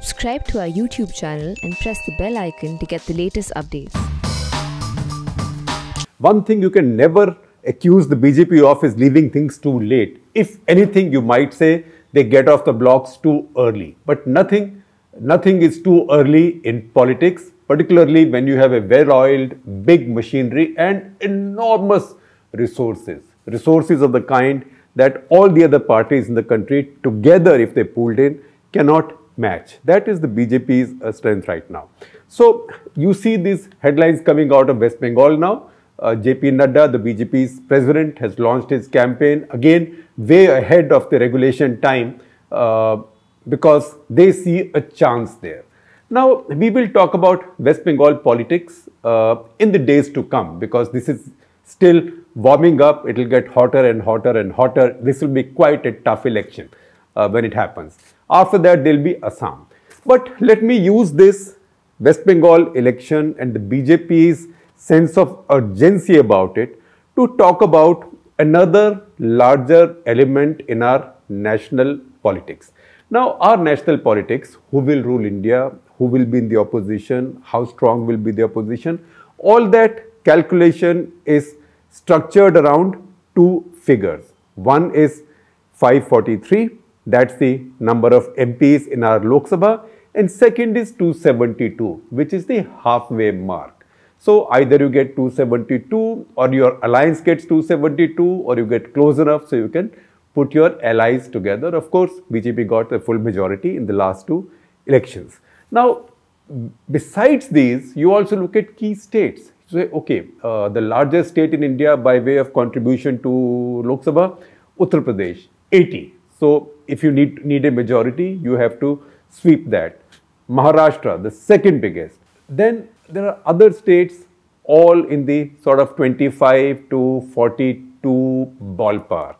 Subscribe to our YouTube channel and press the bell icon to get the latest updates. One thing you can never accuse the BJP of is leaving things too late. If anything, you might say they get off the blocks too early. But nothing, nothing is too early in politics, particularly when you have a well-oiled, big machinery and enormous resources. Resources of the kind that all the other parties in the country together, if they pooled in, cannot match. That is the BJP's uh, strength right now. So you see these headlines coming out of West Bengal now. Uh, JP Nadda, the BJP's president, has launched his campaign again way ahead of the regulation time uh, because they see a chance there. Now, we will talk about West Bengal politics uh, in the days to come because this is still warming up. It will get hotter and hotter and hotter. This will be quite a tough election uh, when it happens. After that, there will be Assam. But let me use this West Bengal election and the BJP's sense of urgency about it to talk about another larger element in our national politics. Now, our national politics, who will rule India, who will be in the opposition, how strong will be the opposition, all that calculation is structured around two figures. One is 543 that's the number of MPs in our Lok Sabha and second is 272 which is the halfway mark. So either you get 272 or your alliance gets 272 or you get close enough so you can put your allies together. Of course, BJP got the full majority in the last two elections. Now, besides these, you also look at key states. So, okay, uh, the largest state in India by way of contribution to Lok Sabha, Uttar Pradesh, 80. So if you need, need a majority, you have to sweep that. Maharashtra, the second biggest. Then there are other states all in the sort of 25 to 42 ballpark,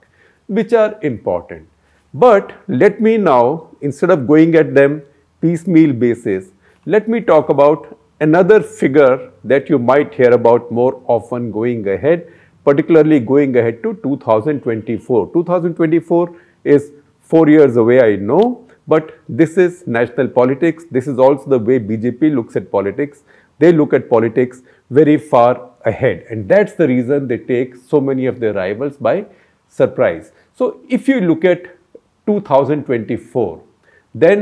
which are important. But let me now, instead of going at them piecemeal basis, let me talk about another figure that you might hear about more often going ahead, particularly going ahead to 2024. 2024 is 4 years away I know, but this is national politics. This is also the way BJP looks at politics. They look at politics very far ahead and that's the reason they take so many of their rivals by surprise. So, if you look at 2024, then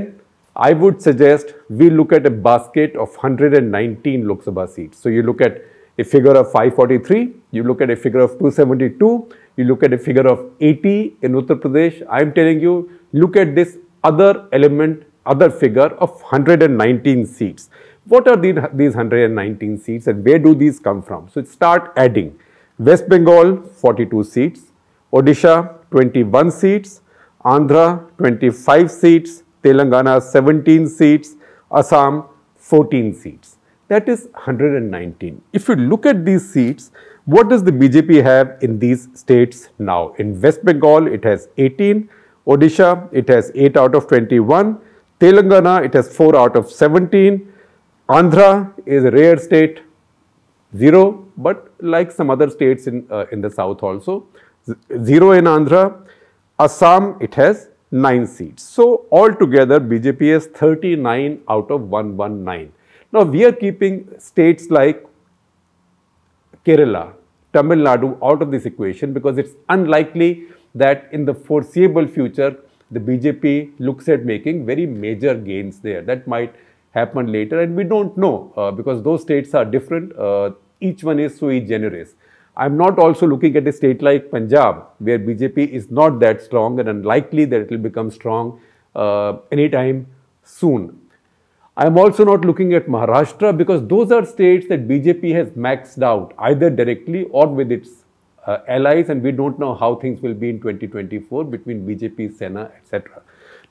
I would suggest we look at a basket of 119 Lok Sabha seats. So, you look at a figure of 543, you look at a figure of 272, you look at a figure of 80 in Uttar Pradesh. I am telling you, look at this other element, other figure of 119 seats. What are these 119 seats and where do these come from? So, start adding. West Bengal 42 seats, Odisha 21 seats, Andhra 25 seats, Telangana 17 seats, Assam 14 seats that is 119. If you look at these seats, what does the BJP have in these states now? In West Bengal, it has 18. Odisha, it has 8 out of 21. Telangana, it has 4 out of 17. Andhra is a rare state, 0, but like some other states in, uh, in the south also, 0 in Andhra. Assam, it has 9 seats. So, altogether, BJP has 39 out of 119. Now, we are keeping states like Kerala, Tamil Nadu out of this equation because it's unlikely that in the foreseeable future, the BJP looks at making very major gains there. That might happen later and we don't know uh, because those states are different. Uh, each one is sui generis. I'm not also looking at a state like Punjab where BJP is not that strong and unlikely that it will become strong uh, anytime soon. I am also not looking at Maharashtra because those are states that BJP has maxed out either directly or with its uh, allies and we don't know how things will be in 2024 between BJP, Sena, etc.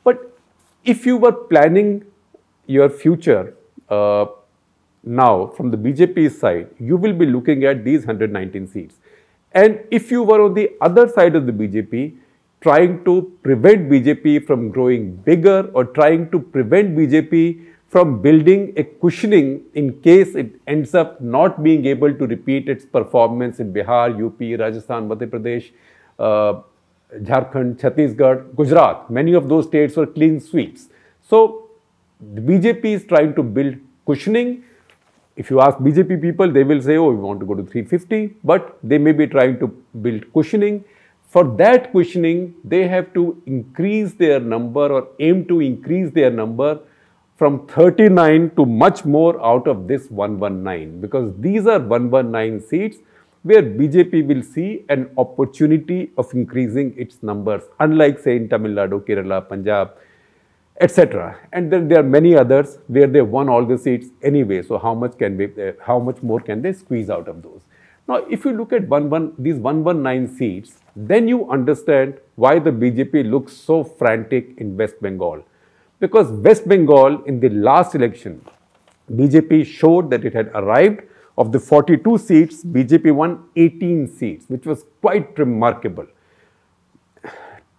But if you were planning your future uh, now from the BJP side, you will be looking at these 119 seats. And if you were on the other side of the BJP, trying to prevent BJP from growing bigger or trying to prevent BJP from building a cushioning in case it ends up not being able to repeat its performance in Bihar, UP, Rajasthan, Madhya Pradesh, uh, Jharkhand, Chhattisgarh, Gujarat. Many of those states were clean sweeps. So, the BJP is trying to build cushioning. If you ask BJP people, they will say, oh, we want to go to 350, but they may be trying to build cushioning. For that cushioning, they have to increase their number or aim to increase their number from 39 to much more out of this 119 because these are 119 seats where BJP will see an opportunity of increasing its numbers unlike say in Tamil Nadu, Kerala, Punjab, etc. And then there are many others where they won all the seats anyway. So how much can we, uh, how much more can they squeeze out of those? Now, if you look at these 119 seats, then you understand why the BJP looks so frantic in West Bengal because West Bengal in the last election, BJP showed that it had arrived. Of the 42 seats, BJP won 18 seats, which was quite remarkable.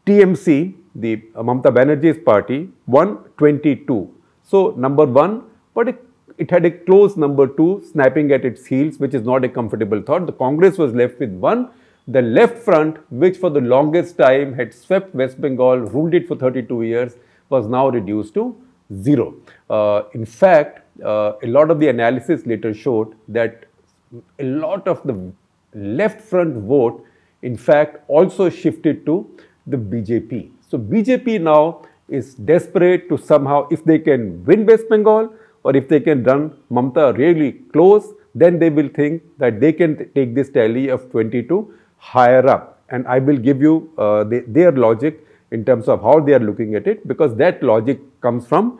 TMC, the Mamata Banerjee's party, won 22. So, number one, but it, it had a close number two snapping at its heels, which is not a comfortable thought. The Congress was left with one. The left front, which for the longest time had swept West Bengal, ruled it for 32 years, was now reduced to zero. Uh, in fact, uh, a lot of the analysis later showed that a lot of the left front vote, in fact, also shifted to the BJP. So, BJP now is desperate to somehow, if they can win West Bengal or if they can run Mamta really close, then they will think that they can take this tally of 22 higher up. And I will give you uh, the, their logic in terms of how they are looking at it because that logic comes from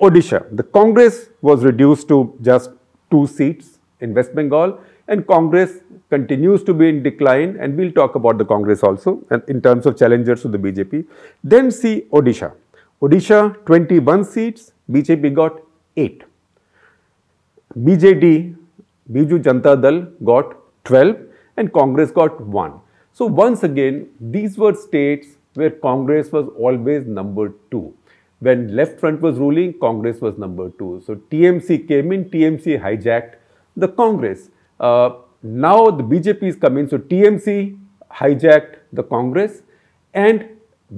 Odisha. The Congress was reduced to just two seats in West Bengal and Congress continues to be in decline and we will talk about the Congress also and in terms of challengers to the BJP. Then see Odisha. Odisha 21 seats, BJP got 8. BJD, Biju Janta Dal got 12 and Congress got 1. So, once again these were states where Congress was always number two. When left front was ruling, Congress was number two. So TMC came in, TMC hijacked the Congress. Uh, now the BJP is coming, so TMC hijacked the Congress and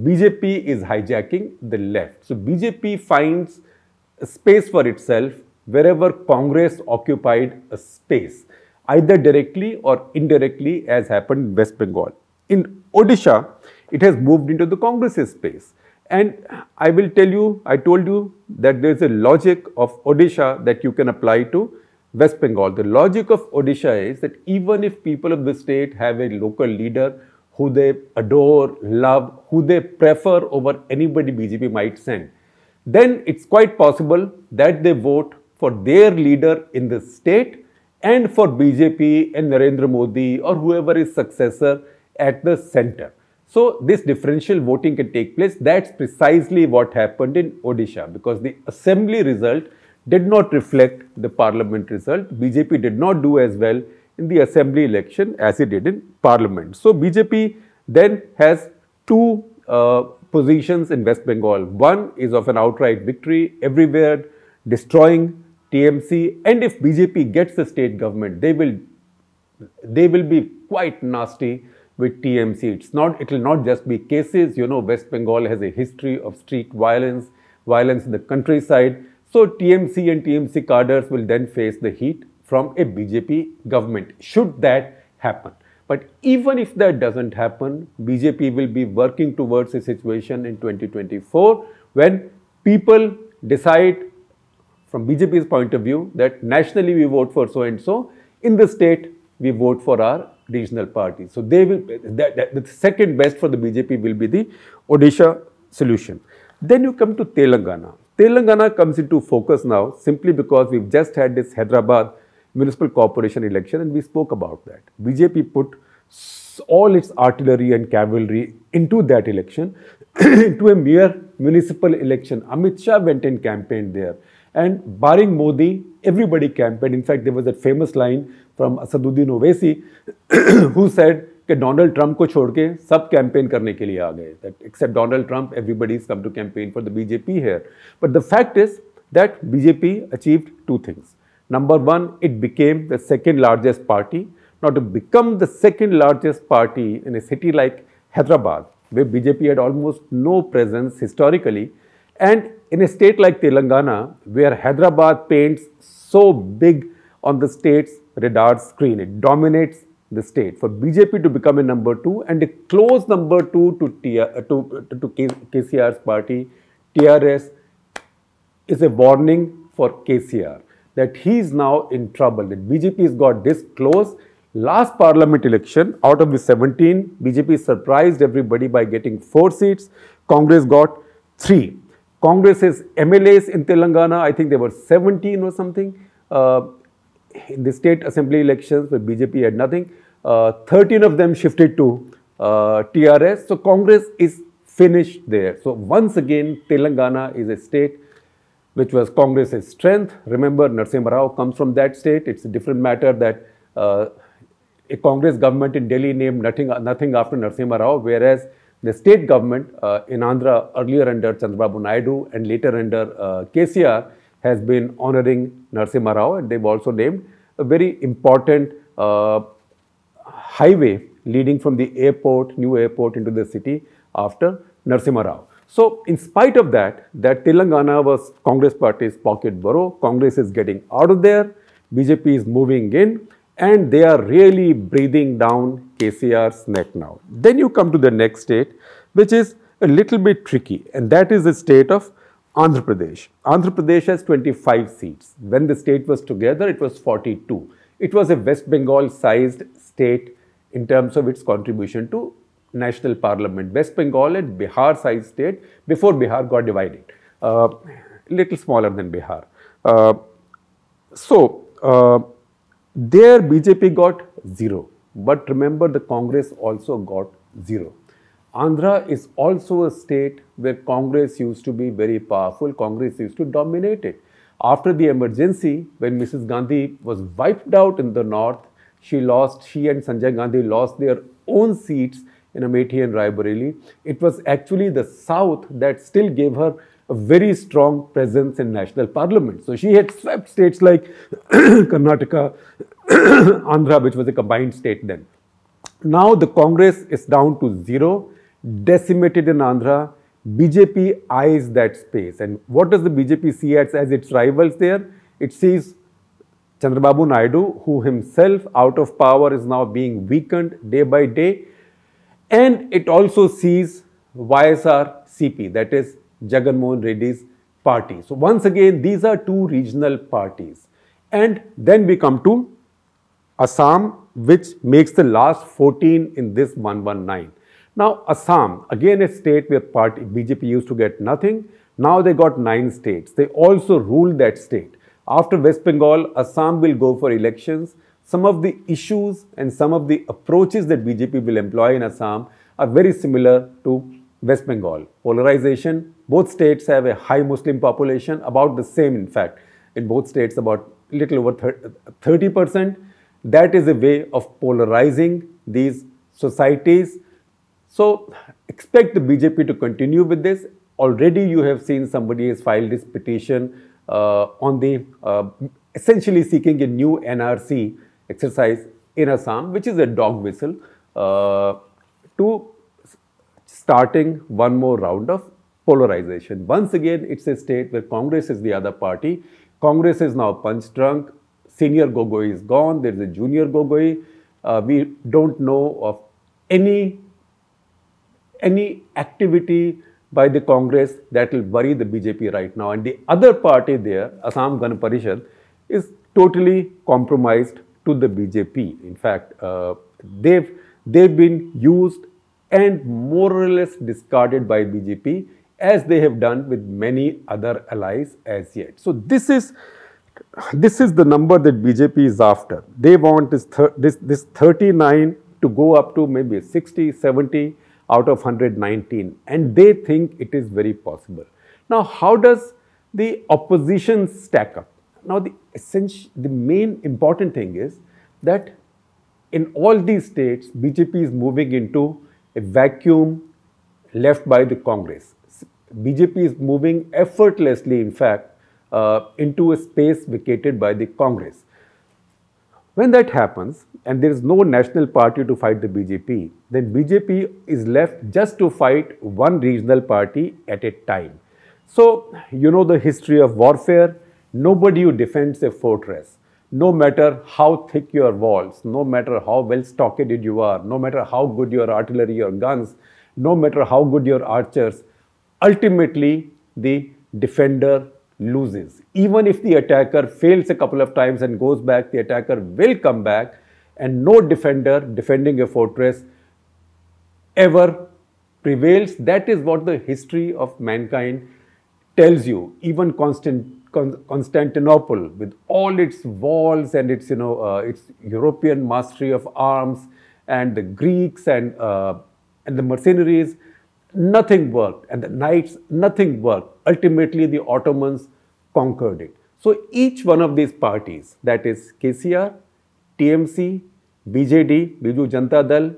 BJP is hijacking the left. So BJP finds space for itself wherever Congress occupied a space, either directly or indirectly as happened in West Bengal. In Odisha, it has moved into the Congress's space. And I will tell you, I told you that there is a logic of Odisha that you can apply to West Bengal. The logic of Odisha is that even if people of the state have a local leader who they adore, love, who they prefer over anybody BJP might send, then it's quite possible that they vote for their leader in the state and for BJP and Narendra Modi or whoever is successor at the center. So this differential voting can take place. That's precisely what happened in Odisha because the assembly result did not reflect the parliament result. BJP did not do as well in the assembly election as it did in parliament. So BJP then has two uh, positions in West Bengal. One is of an outright victory everywhere, destroying TMC and if BJP gets the state government, they will, they will be quite nasty with TMC. It's not, it will not just be cases. You know, West Bengal has a history of street violence, violence in the countryside. So TMC and TMC cadres will then face the heat from a BJP government, should that happen. But even if that doesn't happen, BJP will be working towards a situation in 2024 when people decide from BJP's point of view that nationally we vote for so and so, in the state we vote for our regional parties. So they will, that, that, the second best for the BJP will be the Odisha solution. Then you come to Telangana. Telangana comes into focus now simply because we've just had this Hyderabad municipal corporation election and we spoke about that. BJP put all its artillery and cavalry into that election, into a mere municipal election. Amit Shah went and campaigned there. And barring Modi, everybody campaigned. In fact, there was that famous line from Asaduddin Owaisi who said that Donald Trump ko chhodke, sab campaign karne ke That except Donald Trump, everybody's come to campaign for the BJP here. But the fact is that BJP achieved two things. Number one, it became the second largest party. Now to become the second largest party in a city like Hyderabad, where BJP had almost no presence historically, and in a state like Telangana, where Hyderabad paints so big on the state's radar screen, it dominates the state. For BJP to become a number two and a close number two to, TR, uh, to, uh, to, to KCR's party, TRS, is a warning for KCR that he is now in trouble, that BJP has got this close. Last parliament election, out of the 17, BJP surprised everybody by getting 4 seats, Congress got 3. Congress's MLAs in Telangana, I think there were 17 or something. Uh, in the state assembly elections where BJP had nothing, uh, 13 of them shifted to uh, TRS. So Congress is finished there. So once again, Telangana is a state which was Congress's strength. Remember, Narsimha Rao comes from that state. It's a different matter that uh, a Congress government in Delhi named nothing, nothing after Narsimha Rao, whereas the state government uh, in Andhra, earlier under Chandrababu Naidu and later under uh, KCR, has been honoring Narsimha Rao and they've also named a very important uh, highway leading from the airport, new airport into the city after Narsimha Rao. So, in spite of that, that Telangana was Congress party's pocket borough, Congress is getting out of there, BJP is moving in and they are really breathing down KCR's neck now. Then you come to the next state which is a little bit tricky and that is the state of Andhra Pradesh. Andhra Pradesh has 25 seats. When the state was together, it was 42. It was a West Bengal sized state in terms of its contribution to national parliament. West Bengal and Bihar sized state before Bihar got divided, uh, little smaller than Bihar. Uh, so, uh, there BJP got zero. But remember the Congress also got zero. Andhra is also a state where Congress used to be very powerful. Congress used to dominate it. After the emergency, when Mrs. Gandhi was wiped out in the north, she lost, she and Sanjay Gandhi lost their own seats in Amethi and Raebareli. It was actually the south that still gave her a very strong presence in national parliament. So she had swept states like Karnataka, Andhra, which was a combined state then. Now the Congress is down to zero, decimated in Andhra. BJP eyes that space. And what does the BJP see as, as its rivals there? It sees Chandrababu Naidu, who himself out of power is now being weakened day by day. And it also sees YSR CP, that is Mohan Reddy's party. So once again, these are two regional parties. And then we come to Assam, which makes the last 14 in this 119. Now, Assam, again a state where party, BJP used to get nothing. Now they got nine states. They also ruled that state. After West Bengal, Assam will go for elections. Some of the issues and some of the approaches that BJP will employ in Assam are very similar to West Bengal. Polarization, both states have a high Muslim population, about the same in fact. In both states, about little over 30%. That is a way of polarizing these societies. So expect the BJP to continue with this. Already you have seen somebody has filed this petition uh, on the uh, essentially seeking a new NRC exercise in Assam, which is a dog whistle, uh, to starting one more round of polarization. Once again, it's a state where Congress is the other party. Congress is now punch drunk. Senior Gogoi is gone. There's a junior Gogoi. Uh, we don't know of any, any activity by the Congress that will worry the BJP right now. And the other party there, Assam Gan Parishad, is totally compromised to the BJP. In fact, uh, they've, they've been used and more or less discarded by BJP as they have done with many other allies as yet. So, this is this is the number that BJP is after. They want this, this, this 39 to go up to maybe 60, 70 out of 119 and they think it is very possible. Now, how does the opposition stack up? Now, the, essential, the main important thing is that in all these states, BJP is moving into a vacuum left by the Congress. BJP is moving effortlessly, in fact, uh, into a space vacated by the Congress. When that happens, and there is no national party to fight the BJP, then BJP is left just to fight one regional party at a time. So, you know the history of warfare. Nobody who defends a fortress no matter how thick your walls, no matter how well stockaded you are, no matter how good your artillery or guns, no matter how good your archers, ultimately the defender loses. Even if the attacker fails a couple of times and goes back, the attacker will come back and no defender defending a fortress ever prevails. That is what the history of mankind tells you. Even Constant Constantinople with all its walls and its, you know, uh, its European mastery of arms and the Greeks and, uh, and the mercenaries, nothing worked. And the knights, nothing worked. Ultimately, the Ottomans conquered it. So each one of these parties, that is KCR, TMC, BJD, Biju Janta Dal,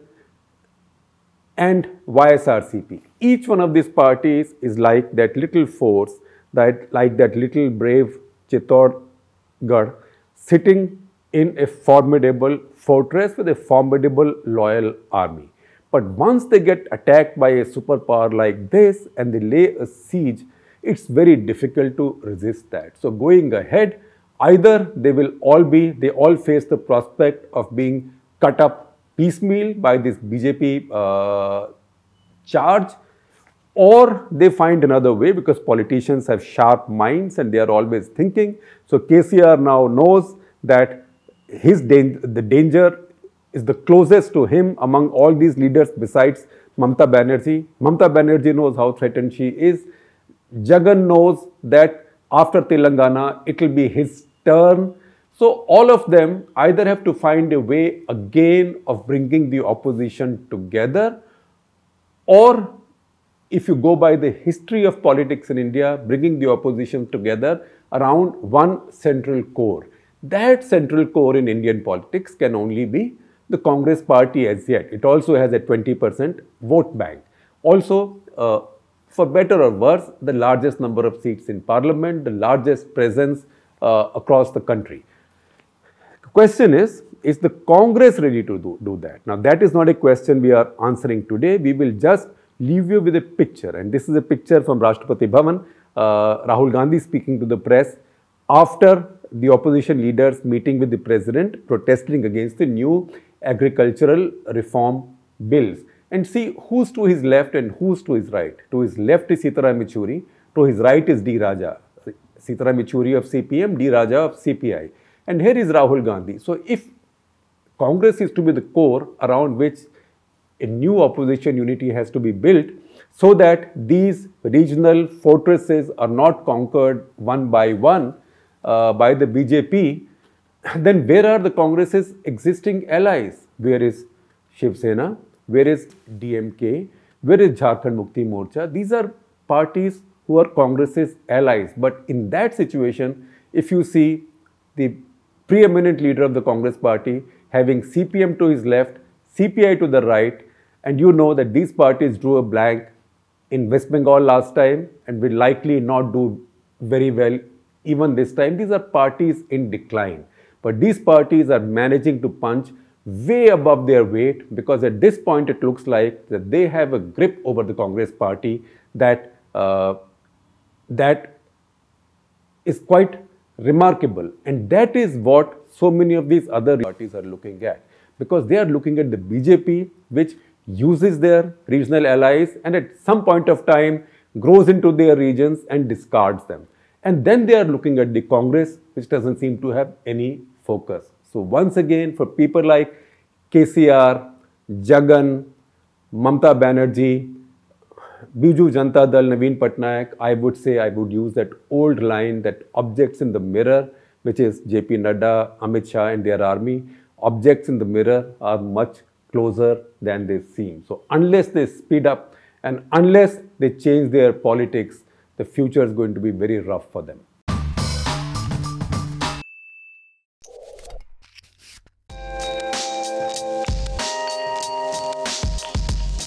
and YSRCP, each one of these parties is like that little force that like that little brave Chittorgarh sitting in a formidable fortress with a formidable loyal army. But once they get attacked by a superpower like this and they lay a siege, it's very difficult to resist that. So going ahead, either they will all be, they all face the prospect of being cut up piecemeal by this BJP uh, charge or they find another way because politicians have sharp minds and they are always thinking. So KCR now knows that his the danger is the closest to him among all these leaders besides Mamta Banerjee. Mamta Banerjee knows how threatened she is. Jagan knows that after Telangana, it will be his turn. So all of them either have to find a way again of bringing the opposition together or if you go by the history of politics in India, bringing the opposition together around one central core. That central core in Indian politics can only be the Congress party as yet. It also has a 20% vote bank. Also, uh, for better or worse, the largest number of seats in parliament, the largest presence uh, across the country. The question is, is the Congress ready to do, do that? Now, that is not a question we are answering today. We will just leave you with a picture and this is a picture from Rashtrapati Bhavan, uh, Rahul Gandhi speaking to the press after the opposition leaders meeting with the president protesting against the new agricultural reform bills. And see who's to his left and who's to his right. To his left is Sitaram Michuri, to his right is D. Raja. Sitaram Michuri of CPM, D. Raja of CPI. And here is Rahul Gandhi. So if Congress is to be the core around which a new opposition unity has to be built so that these regional fortresses are not conquered one by one uh, by the BJP, then where are the Congress's existing allies? Where is Shiv Sena? Where is DMK? Where is Jharkhand Mukti Morcha? These are parties who are Congress's allies. But in that situation, if you see the preeminent leader of the Congress party having CPM to his left, CPI to the right, and you know that these parties drew a blank in West Bengal last time and will likely not do very well even this time. These are parties in decline. But these parties are managing to punch way above their weight because at this point it looks like that they have a grip over the Congress party that uh, that is quite remarkable and that is what so many of these other parties are looking at because they are looking at the BJP which uses their regional allies and at some point of time grows into their regions and discards them. And then they are looking at the Congress, which doesn't seem to have any focus. So once again, for people like KCR, Jagan, Mamta Banerjee, Biju Janta Dal, Naveen Patnaik, I would say I would use that old line that objects in the mirror, which is JP Nadda, Amit Shah and their army, objects in the mirror are much closer than they seem. So unless they speed up and unless they change their politics, the future is going to be very rough for them.